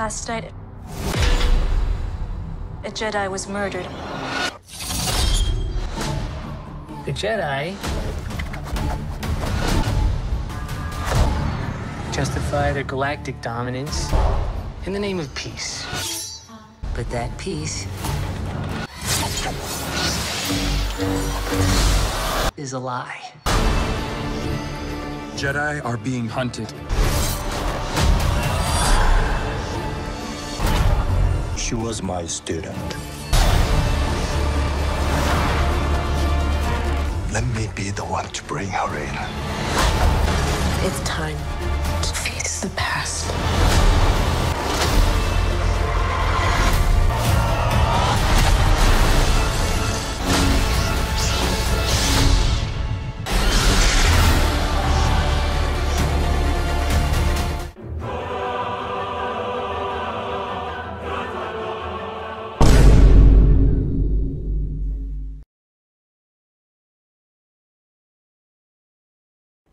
Last night, a Jedi was murdered. The Jedi justify their galactic dominance in the name of peace. But that peace is a lie. Jedi are being hunted She was my student. Let me be the one to bring her in. It's time.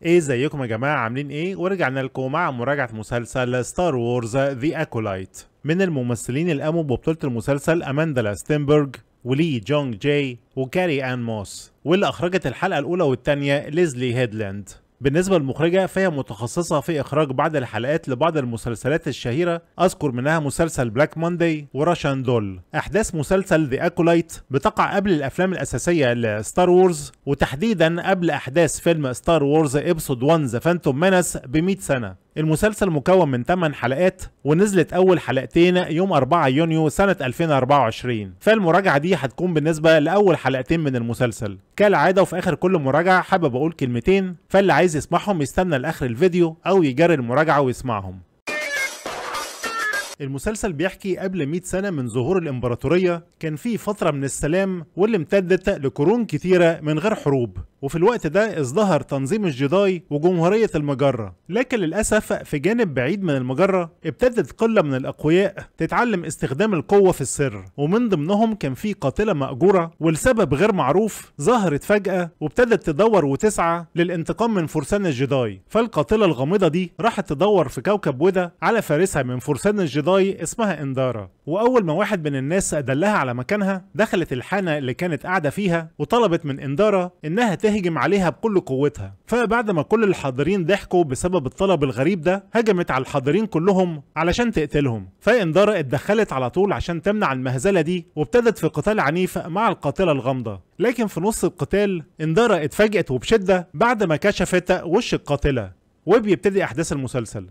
ايه ازيكم يا جماعه عاملين ايه ورجعنا لكم مع مراجعه مسلسل ستار وورز ذا اكولايت من الممثلين اللي قاموا ببطوله المسلسل اماندا لاستنبرج ولي جونج جاي وكاري ان موس واللي اخرجت الحلقه الاولى والثانيه ليزلي هيدلاند بالنسبة للمخرجة فهي متخصصة في إخراج بعض الحلقات لبعض المسلسلات الشهيرة أذكر منها مسلسل بلاك موندي وراشان دول أحداث مسلسل ذا أكولايت بتقع قبل الأفلام الأساسية لستار وورز وتحديدا قبل أحداث فيلم ستار وورز إبسود 1 ذا فانتوم مينس ب 100 سنة المسلسل مكون من 8 حلقات ونزلت اول حلقتين يوم 4 يونيو سنة 2024 فالمراجعة دي هتكون بالنسبة لاول حلقتين من المسلسل كالعادة وفي اخر كل مراجعة حابب اقول كلمتين فاللي عايز يسمعهم يستنى لاخر الفيديو او يجري المراجعة ويسمعهم المسلسل بيحكي قبل 100 سنة من ظهور الإمبراطورية كان في فترة من السلام واللي امتدت لقرون كثيرة من غير حروب وفي الوقت ده ازدهر تنظيم الجداي وجمهورية المجرة لكن للأسف في جانب بعيد من المجرة ابتدت قلة من الأقوياء تتعلم استخدام القوة في السر ومن ضمنهم كان في قاتلة مأجورة ولسبب غير معروف ظهرت فجأة وابتدت تدور وتسعى للانتقام من فرسان الجداي فالقاتلة الغامضة دي راحت تدور في كوكب ودا على فارسها من فرسان الجداي اسمها اندارا وأول ما واحد من الناس دلها على مكانها دخلت الحانة اللي كانت قاعدة فيها وطلبت من اندارا إنها تهجم عليها بكل قوتها فبعد ما كل الحاضرين ضحكوا بسبب الطلب الغريب ده هجمت على الحاضرين كلهم علشان تقتلهم فإندارا اتدخلت على طول عشان تمنع المهزلة دي وابتدت في قتال عنيف مع القاتلة الغامضة لكن في نص القتال اندارا اتفاجئت وبشدة بعد ما كشفت وش القاتلة وبيبتدي أحداث المسلسل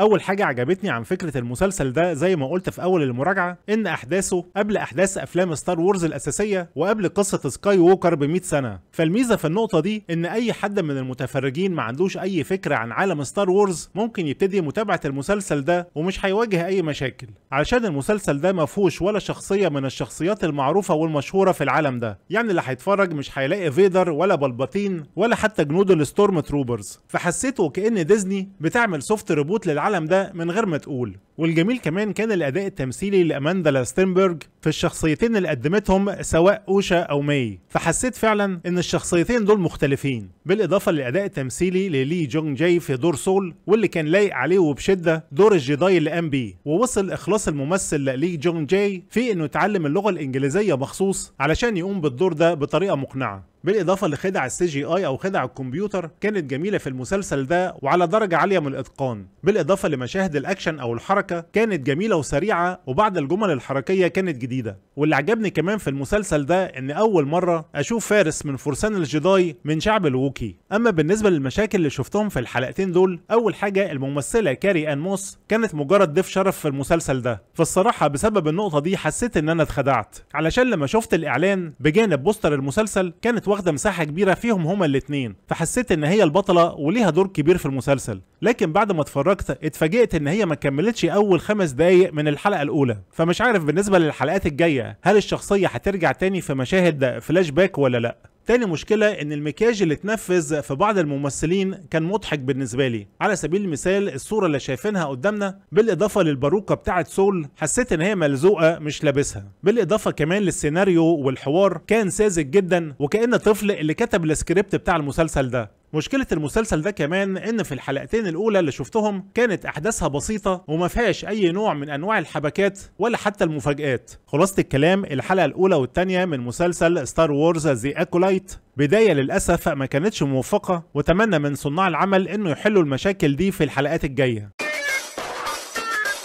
اول حاجه عجبتني عن فكره المسلسل ده زي ما قلت في اول المراجعه ان احداثه قبل احداث افلام ستار وورز الاساسيه وقبل قصه سكاي ووكر ب سنه فالميزه في النقطه دي ان اي حد من المتفرجين ما عندوش اي فكره عن عالم ستار وورز ممكن يبتدي متابعه المسلسل ده ومش هيواجه اي مشاكل علشان المسلسل ده ما فيهوش ولا شخصيه من الشخصيات المعروفه والمشهوره في العالم ده يعني اللي هيتفرج مش هيلاقي فيدر ولا بلبطين ولا حتى جنود الستورم تروبرز فحسيته كان ديزني بتعمل سوفت ريبوت للعالم العالم ده من غير ما تقول والجميل كمان كان الأداء التمثيلي لأماندا ستينبرج في الشخصيتين اللي قدمتهم سواء أوشا أو مي فحسيت فعلا إن الشخصيتين دول مختلفين بالإضافة للأداء التمثيلي للي جونج جاي في دور سول واللي كان لايق عليه وبشدة دور الجداي اللي قام بيه ووصل إخلاص الممثل للي جونج جاي في إنه يتعلم اللغة الإنجليزية مخصوص علشان يقوم بالدور ده بطريقة مقنعة بالاضافه لخدع السي جي اي او خدع الكمبيوتر كانت جميله في المسلسل ده وعلى درجه عاليه من الاتقان بالاضافه لمشاهد الاكشن او الحركه الحركه كانت جميله وسريعه وبعض الجمل الحركيه كانت جديده واللي عجبني كمان في المسلسل ده ان اول مره اشوف فارس من فرسان الجداي من شعب الووكي اما بالنسبه للمشاكل اللي شفتهم في الحلقتين دول اول حاجه الممثله كاري ان موس كانت مجرد ضيف شرف في المسلسل ده فالصراحه بسبب النقطه دي حسيت ان انا اتخدعت علشان لما شفت الاعلان بجانب بوستر المسلسل كانت واخده مساحه كبيره فيهم هما الاثنين فحسيت ان هي البطله وليها دور كبير في المسلسل لكن بعد ما اتفرجت اتفاجئت ان هي ما كملتش اول خمس دقايق من الحلقه الاولى فمش عارف بالنسبه للحلقات الجايه هل الشخصيه هترجع تاني في مشاهد فلاش باك ولا لا تاني مشكلة إن المكياج اللي اتنفذ في بعض الممثلين كان مضحك بالنسبة لي، على سبيل المثال الصورة اللي شايفينها قدامنا بالإضافة للباروكة بتاعة سول حسيت إن هي ملزوقة مش لابسها، بالإضافة كمان للسيناريو والحوار كان ساذج جدا وكأن طفل اللي كتب السكريبت بتاع المسلسل ده، مشكلة المسلسل ده كمان ان في الحلقتين الاولى اللي شفتهم كانت احداثها بسيطة وما فيهاش اي نوع من انواع الحبكات ولا حتى المفاجآت خلاصة الكلام الحلقة الاولى والتانية من مسلسل ستار وورز ذا اكولايت بداية للأسف ما كانتش موفقة وتمنى من صناع العمل انه يحلوا المشاكل دي في الحلقات الجاية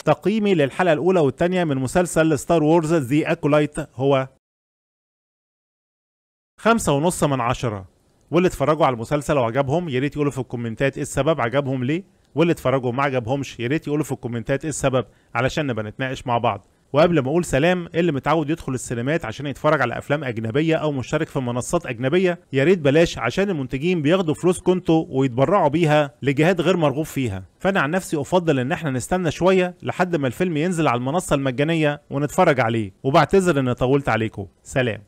تقييمي للحلقة الأولى والثانية من مسلسل ستار وورز ذا أكولايت هو خمسة ونص من عشرة واللي اتفرجوا على المسلسل وعجبهم يا ريت يقولوا في الكومنتات ايه السبب عجبهم ليه واللي اتفرجوا ما عجبهمش يا ريت يقولوا في الكومنتات ايه السبب علشان نبقى نتناقش مع بعض وقبل ما اقول سلام إيه اللي متعود يدخل السينمات عشان يتفرج على افلام اجنبيه او مشترك في منصات اجنبيه يا ريت بلاش عشان المنتجين بياخدوا فلوس كنتو ويتبرعوا بيها لجهات غير مرغوب فيها فانا عن نفسي افضل ان احنا نستنى شويه لحد ما الفيلم ينزل على المنصه المجانيه ونتفرج عليه وبعتذر اني طولت عليكم سلام